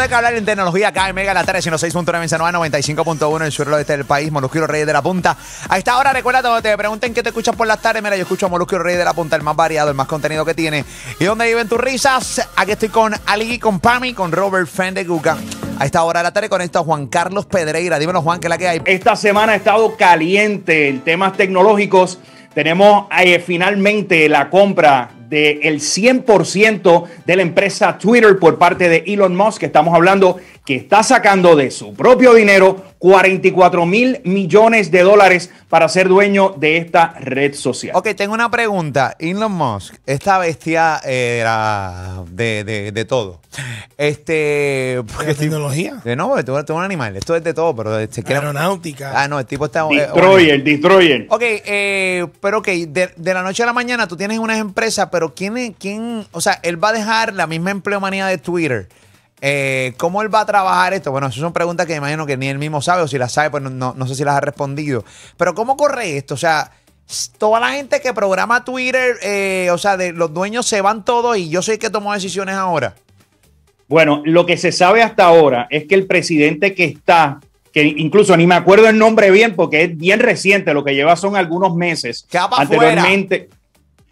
de que hablar en tecnología acá en Mega La 6.9 en San 95.1 en el suelo oeste del país. Molusco Reyes de la Punta. A esta hora, recuerda cuando te pregunten qué te escuchas por las tardes. Mira, yo escucho a Molusco Reyes de la Punta, el más variado, el más contenido que tiene. ¿Y dónde viven tus risas? Aquí estoy con Ali, con Pami, con Robert Fendeguga. A esta hora de la tarde con esto Juan Carlos Pedreira. Dímelo, Juan, ¿qué es la que hay? Esta semana ha estado caliente en temas tecnológicos. Tenemos eh, finalmente la compra el 100% de la empresa Twitter por parte de Elon Musk, que estamos hablando que está sacando de su propio dinero 44 mil millones de dólares para ser dueño de esta red social. Ok, tengo una pregunta. Elon Musk, esta bestia era de, todo. Este, ¿De tecnología? De no, un animal. Esto es de todo, pero este, Aeronáutica. Ah, no, el tipo está... Eh, destroyer, Destroyer. Ok, eh, pero ok, de, de la noche a la mañana tú tienes unas empresas, pero ¿quién, o sea, él va a dejar la misma empleomanía de Twitter? Eh, ¿Cómo él va a trabajar esto? Bueno, esas son preguntas que me imagino que ni él mismo sabe, o si las sabe, pues no, sé si las ha respondido. Pero ¿cómo corre esto? O sea, toda la gente que programa Twitter, eh, o sea, de los dueños se van todos y yo soy el que tomó decisiones ahora. Bueno, lo que se sabe hasta ahora es que el presidente que está, que incluso ni me acuerdo el nombre bien, porque es bien reciente, lo que lleva son algunos meses. Anteriormente.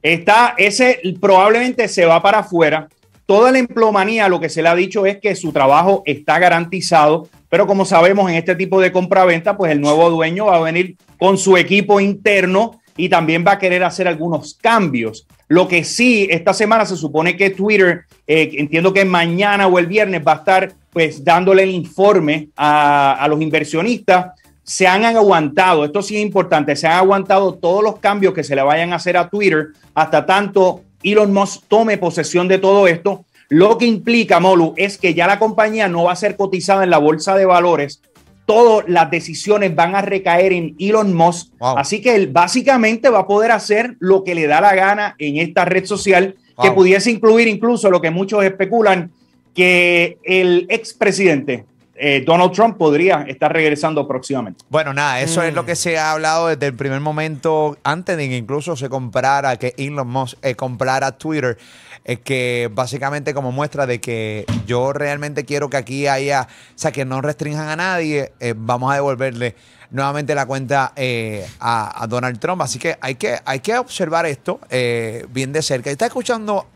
Está, ese probablemente se va para afuera. Toda la emplomanía lo que se le ha dicho es que su trabajo está garantizado, pero como sabemos en este tipo de compraventa, pues el nuevo dueño va a venir con su equipo interno y también va a querer hacer algunos cambios. Lo que sí, esta semana se supone que Twitter, eh, entiendo que mañana o el viernes va a estar pues dándole el informe a, a los inversionistas se han aguantado, esto sí es importante, se han aguantado todos los cambios que se le vayan a hacer a Twitter hasta tanto Elon Musk tome posesión de todo esto. Lo que implica, Molu, es que ya la compañía no va a ser cotizada en la bolsa de valores. Todas las decisiones van a recaer en Elon Musk. Así que él básicamente va a poder hacer lo que le da la gana en esta red social, que pudiese incluir incluso lo que muchos especulan, que el expresidente eh, Donald Trump podría estar regresando próximamente. Bueno, nada, eso es lo que mm. se ha hablado desde el primer momento, antes de que incluso se comprara, que Elon Musk eh, comprara Twitter, que básicamente como muestra de que yo realmente quiero que aquí haya, o sea, que no restrinjan a nadie, eh, vamos a devolverle nuevamente la cuenta a, Donald Trump. Así que hay que, hay que observar esto bien de cerca. Está escuchando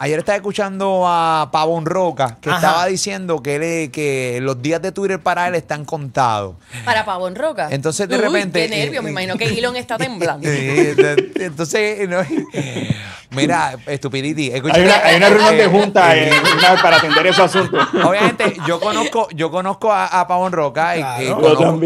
Ayer estaba escuchando a Pavón Roca, que estaba diciendo que, que los días de Twitter para él están contados. Para Pavón Roca. Entonces, de Uy, repente. Qué nervio, me imagino que Elon está temblando. entonces, Mira, estupidity. Hay una, hay una reunión de junta eh, para atender esos asuntos Obviamente, yo conozco, yo conozco a, Pavón Roca y, conozco,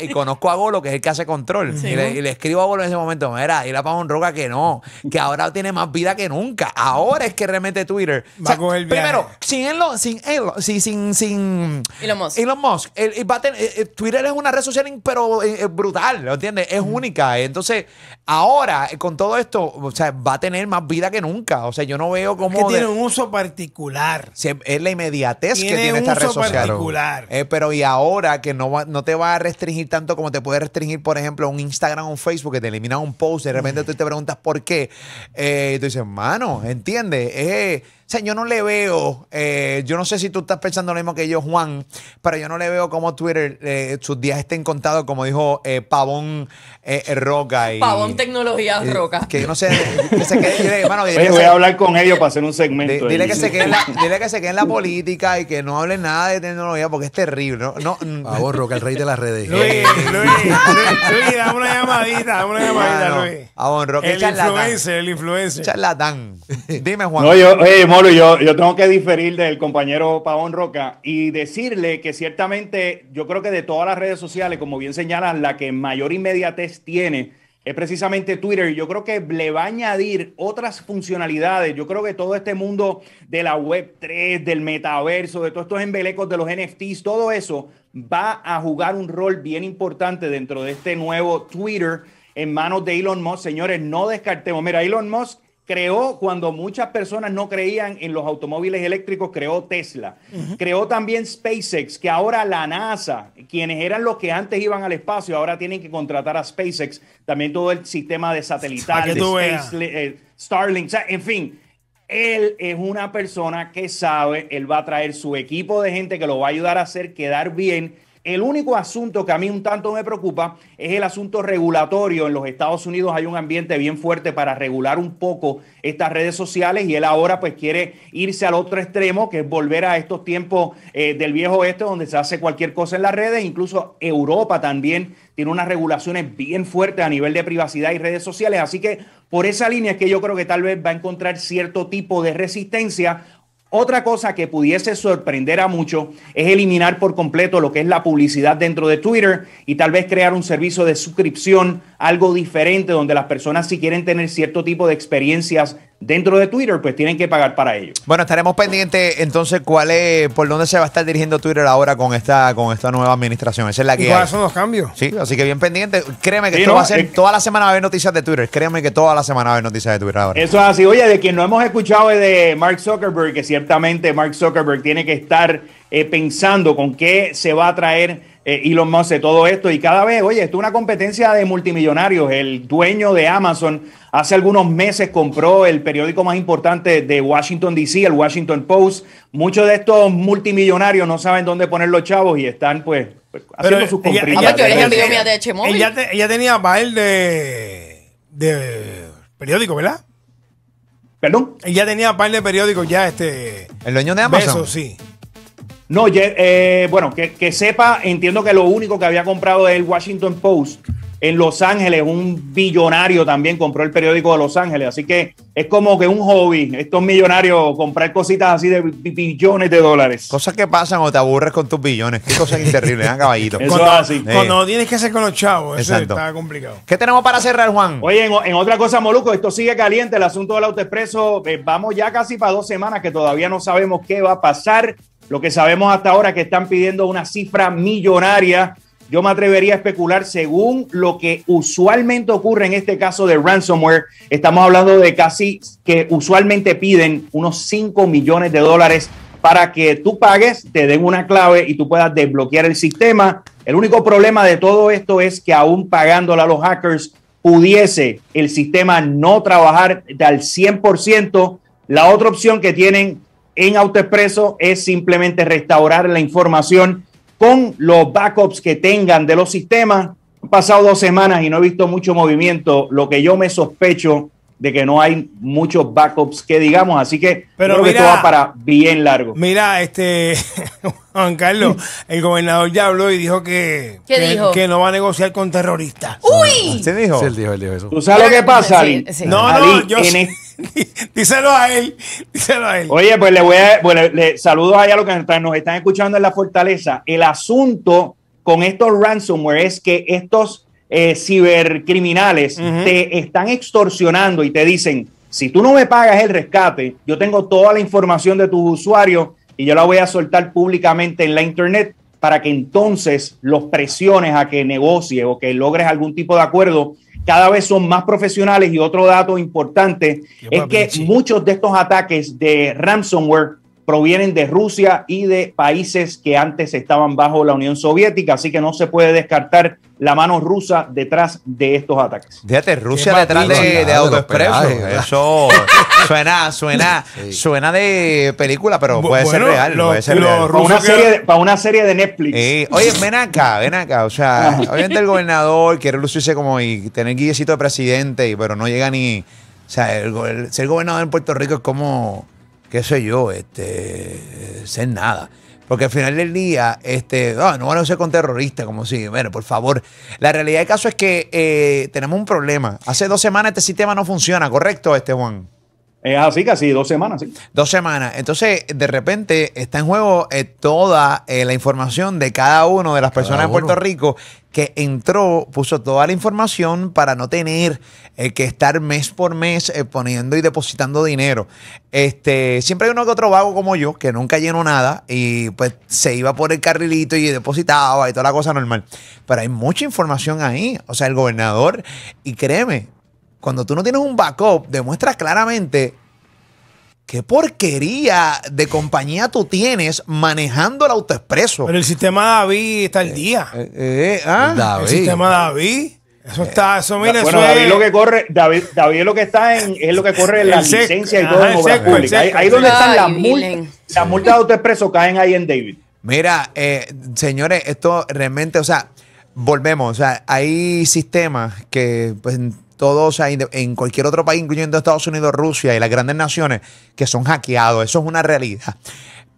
y, conozco a, Golo, que es el que hace control. y, le, escribo a Golo en ese momento, mira, y la Pavón Roca que no, que ahora tiene más vida que nunca. Ahora es que realmente Twitter... Va con el primero, sin él, sin él, sin, sin, Elon Musk. Eh, eh, Twitter es una red social pero brutal, ¿lo entiendes? Es única. Entonces, ahora, con todo esto, o sea, va a tener tener más vida que nunca. O sea, yo no veo cómo. que tiene un uso particular. es la inmediatez que tiene esta red social. particular. Eh, pero y ahora que no, no te va a restringir tanto como te puede restringir, por ejemplo, un Instagram o un Facebook que te elimina un post y de repente mm. tú te preguntas por qué. Eh, y tú dices, mano, ¿entiendes? Es. Eh, o sea, yo no le veo, eh, yo no sé si tú estás pensando lo mismo que yo, Juan, pero yo no le veo cómo Twitter, eh, sus días estén contados, como dijo eh, Pavón eh, Roca. Y, Pavón Tecnología Roca. Que yo no sé, que se quede, dile, voy a hablar con ellos para hacer un segmento. Dile, que se quede dile que se quede en la política y que no hable nada de tecnología porque es terrible. No, no Pavón mm, Roca, el rey de las redes. Luis, Luis, Luis, dame una llamadita, dame una llamadita, Luis. Pavón ah, Roca, el, influencer, el influencer. Charlatán. Dime, Juan. No, yo, yo, yo tengo que diferir del compañero Pavón Roca y decirle que ciertamente yo creo que de todas las redes sociales, como bien señalas, la que mayor inmediatez tiene es precisamente Twitter. Yo creo que le va a añadir otras funcionalidades. Yo creo que todo este mundo de la web 3, del metaverso, de todos estos embelecos de los NFTs, todo eso va a jugar un rol bien importante dentro de este nuevo Twitter en manos de Elon Musk. Señores, no descartemos. Mira, Elon Musk creó cuando muchas personas no creían en los automóviles eléctricos, creó Tesla. Creó también SpaceX, que ahora la NASA, quienes eran los que antes iban al espacio, ahora tienen que contratar a SpaceX. También todo el sistema de satélites eh, Starlink, en fin. Él es una persona que sabe, él va a traer su equipo de gente que lo va a ayudar a hacer quedar bien el único asunto que a mí un tanto me preocupa es el asunto regulatorio. En los Estados Unidos hay un ambiente bien fuerte para regular un poco estas redes sociales y él ahora pues quiere irse al otro extremo, que es volver a estos tiempos eh, del viejo oeste donde se hace cualquier cosa en las redes. Incluso Europa también tiene unas regulaciones bien fuertes a nivel de privacidad y redes sociales. Así que por esa línea es que yo creo que tal vez va a encontrar cierto tipo de resistencia otra cosa que pudiese sorprender a muchos es eliminar por completo lo que es la publicidad dentro de Twitter y tal vez crear un servicio de suscripción, algo diferente, donde las personas si quieren tener cierto tipo de experiencias dentro de Twitter, pues tienen que pagar para ello. Bueno, estaremos pendientes entonces cuál es, por dónde se va a estar dirigiendo Twitter ahora con esta, con esta nueva administración. Esa es la que. ¿Cuáles son los cambios? Sí, así que bien pendiente. Créeme que esto va a ser toda la semana va a haber noticias de Twitter. Créeme que toda la semana va a haber noticias de Twitter ahora. Eso es así. Oye, de quien no hemos escuchado es de Mark Zuckerberg, que ciertamente Mark Zuckerberg tiene que estar eh, pensando con qué se va a traer y eh, Elon más de todo esto. Y cada vez, oye, esto es una competencia de multimillonarios. El dueño de Amazon hace algunos meses compró el periódico más importante de Washington, D.C., el Washington Post. Muchos de estos multimillonarios no saben dónde poner los chavos y están, pues, pues haciendo sus compras. Ah, ella, tenía bail de, de periódico, ¿verdad? ¿Perdón? Ella tenía par de periódicos ya, este... ¿El dueño de Amazon? eso sí. No, eh, bueno, que, sepa, entiendo que lo único que había comprado es el Washington Post en Los Ángeles, un billonario también compró el periódico de Los Ángeles, así que es como que un hobby, estos millonarios, comprar cositas así de billones de dólares. Cosas que pasan o te aburres con tus billones, qué cosas terribles, ¿eh, caballito. Eso cuando, así. tienes que hacer con los chavos, Exacto. está complicado. ¿Qué tenemos para cerrar, Juan? Oye, en, otra cosa, Moluco, esto sigue caliente, el asunto del auto expreso. Eh, vamos ya casi para dos semanas que todavía no sabemos qué va a pasar. Lo que sabemos hasta ahora es que están pidiendo una cifra millonaria. Yo me atrevería a especular según lo que usualmente ocurre en este caso de ransomware. Estamos hablando de casi que usualmente piden unos 5 millones de dólares para que tú pagues, te den una clave y tú puedas desbloquear el sistema. El único problema de todo esto es que aún pagándola a los hackers pudiese el sistema no trabajar al 100%. La otra opción que tienen en AutoExpreso es simplemente restaurar la información con los backups que tengan de los sistemas. Han pasado dos semanas y no he visto mucho movimiento. Lo que yo me sospecho de que no hay muchos backups que digamos, así que Pero creo que esto va para bien largo. Mira, este Juan Carlos, el gobernador ya habló y dijo que, que, no va a negociar con terroristas. ¡Uy! Ah, ¿Se dijo? Sí, dijo, él dijo eso. ¿Tú sabes lo que pasa, Ali? No, no, yo díselo a él, díselo a él. Oye, pues le voy a bueno, pues le, saludo saludos allá a los que nos están escuchando en la fortaleza. El asunto con estos ransomware es que estos eh, cibercriminales te están extorsionando y te dicen, si tú no me pagas el rescate, yo tengo toda la información de tus usuarios y yo la voy a soltar públicamente en la internet para que entonces los presiones a que negocie o que logres algún tipo de acuerdo. Cada vez son más profesionales y otro dato importante es que muchos de estos ataques de ransomware provienen de Rusia y de países que antes estaban bajo la Unión Soviética, así que no se puede descartar la mano rusa detrás de estos ataques. Fíjate, Rusia detrás de, de Eso suena, suena, suena de película, pero puede ser real. puede ser real. Para, una serie de, para, Netflix. oye, ven acá, ven acá. O sea, obviamente el gobernador quiere lucirse como y tener guillecito de presidente, pero no llega ni. O sea, ser gobernador en Puerto Rico es como qué sé yo, este, ser nada. Porque al final del día, este, ah, no van a ser con terroristas, como si, bueno, por favor. La realidad del caso es que eh, tenemos un problema. Hace dos semanas este sistema no funciona, ¿correcto, este Juan? Es así, casi dos semanas. ¿sí? Dos semanas. Entonces, de repente está en juego eh, toda eh, la información de cada uno de las personas en Puerto Rico que entró, puso toda la información para no tener eh, que estar mes por mes poniendo y depositando dinero. Este, siempre hay uno que otro vago como yo, que nunca llenó nada y pues se iba por el carrilito y depositaba y toda la cosa normal. Pero hay mucha información ahí. O sea, el gobernador, y créeme, cuando tú no tienes un backup, demuestra claramente qué porquería de compañía tú tienes manejando el autoexpreso. Pero el sistema David está al eh, día. Eh, eh ah. El sistema David. Eso eh, está, eso mira, bueno, eso David lo que corre, David, David lo que está en, es lo que corre en la licencia y todo en obra pública. Ahí, es donde están las multas, las multas de autoexpreso caen ahí en David. Mira, señores, esto realmente, o sea, volvemos, o sea, hay sistemas que pues, todos, o en cualquier otro país, incluyendo Estados Unidos, Rusia y las grandes naciones, que son hackeados. Eso es una realidad.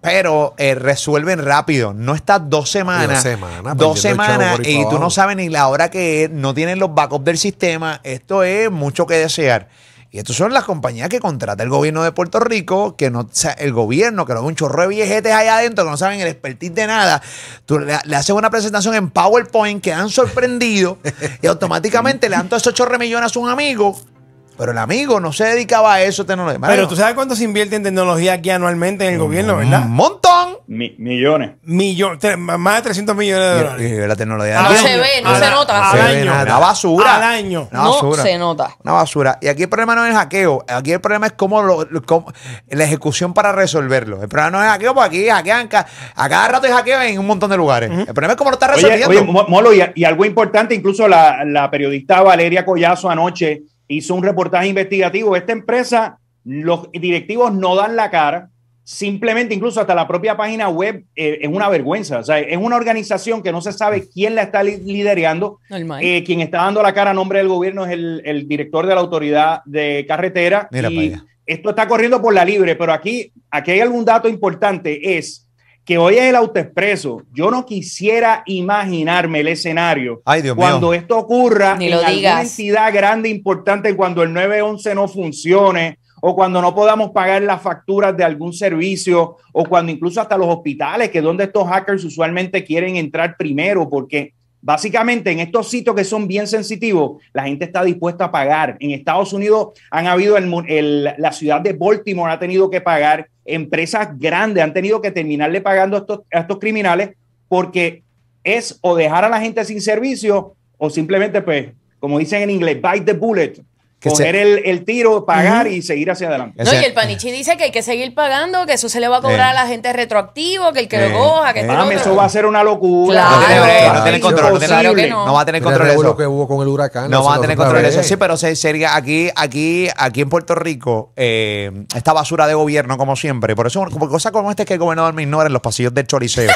Pero eh, resuelven rápido. No estás dos semanas. Pues, dos semanas. Dos semanas y tú no sabes ni la hora que es. No tienen los backups del sistema. Esto es mucho que desear. Y estas son las compañías que contrata el gobierno de Puerto Rico, que no sea, el gobierno, que lo ve un chorro de viejetes ahí adentro, que no saben el expertise de nada. Tú le, le haces una presentación en PowerPoint, que han sorprendido y automáticamente le dan todos esos chorre millones a un amigo pero el amigo no se dedicaba a eso, tecnología. Pero tú sabes cuánto se invierte en tecnología aquí anualmente en el gobierno, ¿verdad? Un montón. millones. más de 300 millones de dólares. la tecnología. Ah, no se ve, no se nota. Al, año. basura. Al año. basura. No se nota. Una basura. Y aquí el problema no es el hackeo. Aquí el problema es cómo, lo, la ejecución para resolverlo. El problema no es el hackeo, porque aquí hackean a cada rato hay hackeo en un montón de lugares. El problema es cómo lo está resolviendo. Oye, y, algo importante, incluso la periodista Valeria Collazo anoche hizo un reportaje investigativo. Esta empresa, los directivos no dan la cara, simplemente incluso hasta la propia página web eh, es una vergüenza. es una organización que no se sabe quién la está liderando. Eh, quien está dando la cara a nombre del gobierno es el, director de la autoridad de carretera. esto está corriendo por la libre, pero aquí, aquí hay algún dato importante, es que hoy es el autoexpreso. Yo no quisiera imaginarme el escenario cuando esto ocurra Ni lo en una entidad grande, importante, cuando el 911 no funcione o cuando no podamos pagar las facturas de algún servicio o cuando incluso hasta los hospitales, que es donde estos hackers usualmente quieren entrar primero, porque Básicamente, en estos sitios que son bien sensitivos, la gente está dispuesta a pagar. En Estados Unidos han habido, la ciudad de Baltimore ha tenido que pagar, empresas grandes han tenido que terminarle pagando a estos, estos criminales porque es o dejar a la gente sin servicio o simplemente, pues, como dicen en inglés, bite the bullet, que Coger el, tiro, pagar y seguir hacia adelante. No, y el Panichi dice que hay que seguir pagando, que eso se le va a cobrar eh. a la gente retroactivo, que el que lo eh. coja, que Mami, eh, eso va a ser una locura. No, tiene, control, no, va a tener control eso. No, va a tener control eso, sí, pero sería aquí, aquí, aquí en Puerto Rico, esta basura de gobierno, como siempre. Por eso, como cosas como esta es que el gobernador me ignora en los pasillos del choriceo.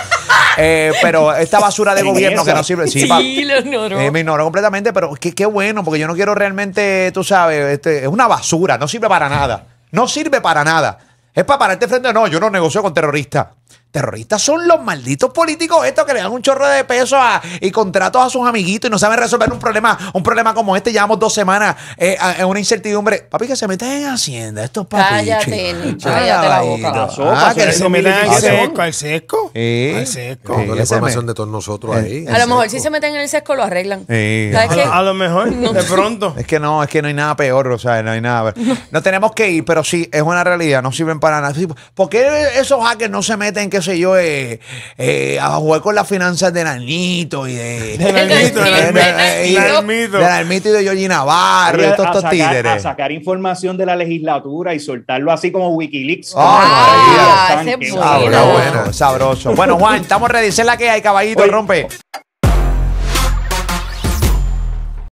pero esta basura de gobierno que no sirve. Sí, sí lo me completamente, pero qué, bueno, porque yo no quiero realmente, tú este, es una basura, no sirve para nada. No sirve para nada. Es para este frente, no, yo no negocio con terroristas. Terroristas son los malditos políticos estos que le dan un chorro de peso a, y contratos a sus amiguitos y no saben resolver un problema, un problema como este. Llevamos dos semanas eh, en una incertidumbre. Papi, que se meten en Hacienda estos papi Cállate, cállate la boca. Ah, ah, que se meten en el sesco. Al sesco. la información de todos nosotros ahí. Eh, a lo mejor si se meten en el sesco lo arreglan. a, lo mejor, de pronto. Es que no, es que no hay nada peor, o sea, no hay nada. No tenemos que ir, pero sí, es una realidad, no sirven para nada. ¿Por qué esos hackers no se meten que sé yo, eh, eh, a jugar con las finanzas de Nanito y de. De y de Yoyi Navarro títeres. A sacar información de la legislatura y soltarlo así como Wikileaks. Ah, ah, sabroso, bueno, Juan, estamos ready. la que hay, caballito, rompe.